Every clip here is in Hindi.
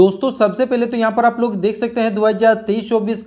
दोस्तों सबसे पहले तो यहाँ पर आप लोग देख सकते हैं दो हजार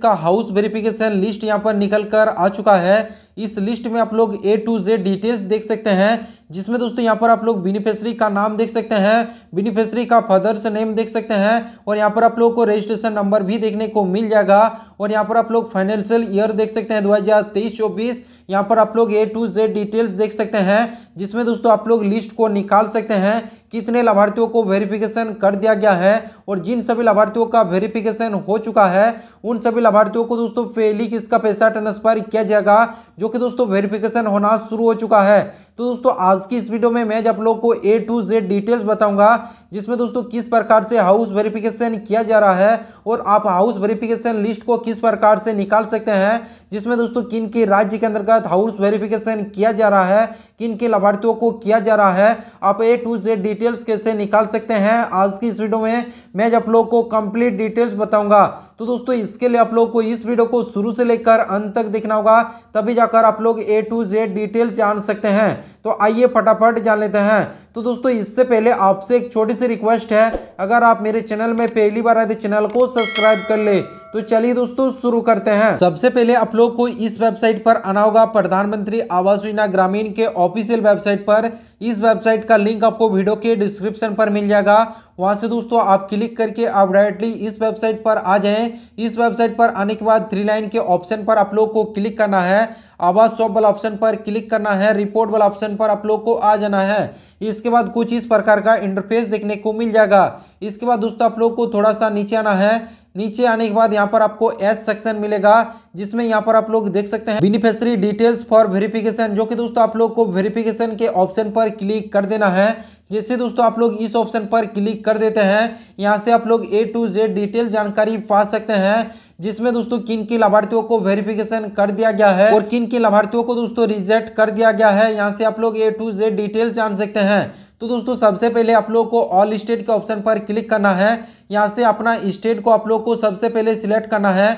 का हाउस वेरिफिकेशन लिस्ट यहाँ पर निकल कर आ चुका है इस लिस्ट में आप लोग ए टू जेड डिटेल्स देख सकते हैं जिसमें दोस्तों यहाँ पर आप लोग बेनिफिशरी का नाम देख सकते हैं बेनिफिशरी का फादर्स नेम देख सकते हैं और यहाँ पर आप लोगों को रजिस्ट्रेशन नंबर भी देखने को मिल जाएगा और यहाँ पर आप लोग फाइनेंशियल ईयर देख सकते हैं दो हज़ार तेईस यहाँ पर आप लोग ए टू जेड डिटेल्स देख सकते हैं जिसमें दोस्तों आप लोग लिस्ट को निकाल सकते हैं कितने लाभार्थियों को वेरिफिकेशन कर दिया गया है और जिन सभी लाभार्थियों का वेरिफिकेशन हो चुका है उन सभी लाभार्थियों को दोस्तों फेली किसका पैसा ट्रांसफर किया जाएगा जो जो कि दोस्तों वेरिफिकेशन होना शुरू हो चुका है तो दोस्तों आज की इस वीडियो में मैं आप लोग को ए टू जेड डिटेल्स बताऊंगा जिसमें दोस्तों किस प्रकार से हाउस वेरिफिकेशन किया जा रहा है और आप हाउस वेरिफिकेशन लिस्ट को किस प्रकार से निकाल सकते हैं जिसमें दोस्तों किन के राज्य के अंतर्गत हाउस वेरिफिकेशन किया जा रहा है किन के लाभार्थियों को किया जा रहा है आप ए टू जेड डिटेल्स कैसे निकाल सकते हैं आज की इस वीडियो में मैं आप लोग को कंप्लीट डिटेल्स बताऊंगा तो दोस्तों इसके लिए आप लोग को इस वीडियो को शुरू से लेकर अंत तक देखना होगा तभी जाकर आप लोग ए टू जेड डिटेल्स जान सकते हैं तो आइए फटाफट जान लेते हैं तो दोस्तों इससे पहले आपसे एक छोटी सी रिक्वेस्ट है अगर आप मेरे चैनल में पहली बार आए थे तो चैनल को सब्सक्राइब कर ले तो चलिए दोस्तों शुरू करते हैं सबसे पहले आप लोग को इस वेबसाइट पर आना होगा प्रधानमंत्री आवास योजना ग्रामीण के ऑफिशियल वेबसाइट पर इस वेबसाइट का लिंक आपको वीडियो के डिस्क्रिप्शन पर मिल जाएगा वहां से दोस्तों आप क्लिक करके आप डायरेक्टली इस वेबसाइट पर आ जाएं इस वेबसाइट पर आने के बाद थ्री लाइन के ऑप्शन पर आप लोग को क्लिक करना है आवास शॉप वाला ऑप्शन पर क्लिक करना है रिपोर्ट वाला ऑप्शन पर आप लोग को आ जाना है इस इसके बाद कुछ इस प्रकार का इंटरफेस देखने को मिल जाएगा इसके बाद दोस्तों आप लोग को थोड़ा सा नीचे आना है नीचे आने के बाद यहाँ पर आपको एस सेक्शन मिलेगा जिसमें यहाँ पर आप लोग देख सकते हैं बेनिफिशरी डिटेल्स फॉर वेरिफिकेशन जो कि दोस्तों आप लोग को वेरिफिकेशन के ऑप्शन पर क्लिक कर देना है जैसे दोस्तों आप लोग इस ऑप्शन पर क्लिक कर देते हैं यहाँ से आप लोग ए टू जेड डिटेल जानकारी पा सकते हैं जिसमें दोस्तों किन किन लाभार्थियों को वेरिफिकेशन कर दिया गया है और किन किन लाभार्थियों को दोस्तों रिजेक्ट कर दिया गया है यहाँ से आप लोग ए टू जेड डिटेल जान सकते हैं तो दोस्तों सबसे पहले आप लोग को ऑल स्टेट के ऑप्शन पर क्लिक करना है यहाँ से अपना स्टेट को आप लोग को सबसे पहले सिलेक्ट करना है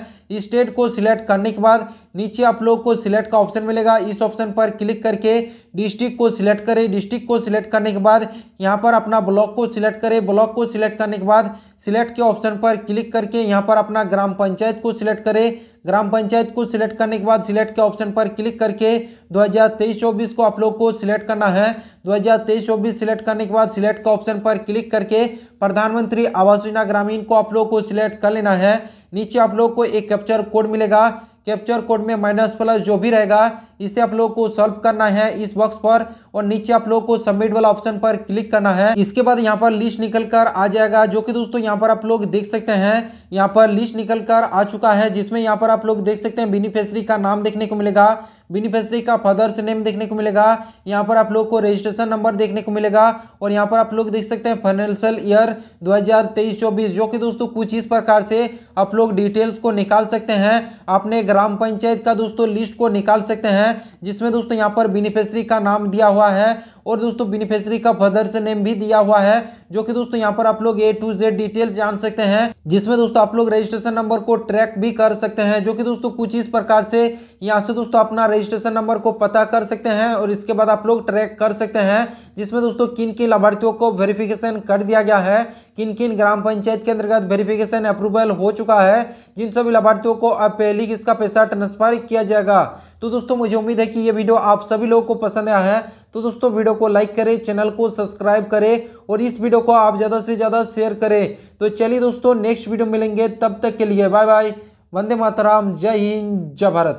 स्टेट को सिलेक्ट करने के बाद नीचे आप लोग को सिलेक्ट का ऑप्शन मिलेगा इस ऑप्शन पर क्लिक करके डिस्ट्रिक्ट को सिलेक्ट करें डिस्ट्रिक्ट को सिलेक्ट करने के बाद यहाँ पर अपना ब्लॉक को सिलेक्ट करें ब्लॉक को सिलेक्ट करने के बाद सिलेक्ट के ऑप्शन पर क्लिक करके यहाँ पर अपना ग्राम पंचायत को सिलेक्ट करें ग्राम पंचायत को सिलेक्ट करने के बाद सिलेक्ट के ऑप्शन पर क्लिक करके 2023-24 को आप लोग को सिलेक्ट करना है 2023-24 सिलेक्ट करने के बाद सिलेक्ट के ऑप्शन पर क्लिक करके प्रधानमंत्री आवास योजना ग्रामीण को आप लोग को सिलेक्ट कर लेना है नीचे आप लोग को एक कैप्चर कोड मिलेगा कैप्चर कोड में माइनस प्लस जो भी रहेगा इसे आप लोग को सॉल्व करना है इस बॉक्स पर और नीचे आप लोग को सबमिट वाला ऑप्शन पर क्लिक करना है इसके बाद यहाँ पर लिस्ट निकल कर आ जाएगा जो कि दोस्तों यहाँ पर आप लोग देख सकते हैं यहाँ पर लिस्ट निकल कर आ चुका है जिसमें यहाँ पर आप लोग देख सकते हैं बेनिफिशरी का नाम देखने को मिलेगा बेनिफिशरी का फादर्स नेम देखने को मिलेगा यहाँ पर आप लोग को रजिस्ट्रेशन नंबर देखने को मिलेगा और यहाँ पर आप लोग देख सकते हैं फाइनेंशियल ईयर तेईस चौबीस जो कि दोस्तों कुछ इस प्रकार से आप लोग डिटेल्स को निकाल सकते हैं अपने ग्राम पंचायत का दोस्तों लिस्ट को निकाल सकते हैं है जिसमें दोस्तों यहाँ पर बेनिफिशरी का नाम दिया हुआ है और दोस्तों बेनिफिशरी का फादर्स नेम भी दिया हुआ है जो कि दोस्तों यहाँ पर आप लोग ए टू जेड डिटेल जान सकते हैं जिसमें दोस्तों आप लोग रजिस्ट्रेशन नंबर को ट्रैक भी कर सकते हैं जो कि दोस्तों कुछ इस प्रकार से यहाँ से दोस्तों अपना रजिस्ट्रेशन नंबर को पता कर सकते हैं और इसके बाद आप लोग ट्रैक कर सकते हैं जिसमें दोस्तों किन किन लाभार्थियों को वेरिफिकेशन कर दिया गया है किन किन ग्राम पंचायत के अंतर्गत वेरिफिकेशन अप्रूवल हो चुका है जिन सभी लाभार्थियों को अब पहली किसका पैसा ट्रांसफर किया जाएगा तो दोस्तों मुझे मुझे उम्मीद है कि ये वीडियो आप सभी लोगों को पसंद आया है तो दोस्तों वीडियो को लाइक करें चैनल को सब्सक्राइब करें और इस वीडियो को आप ज़्यादा से ज़्यादा शेयर करें तो चलिए दोस्तों नेक्स्ट वीडियो मिलेंगे तब तक के लिए बाय बाय वंदे मातराम जय हिंद जय भारत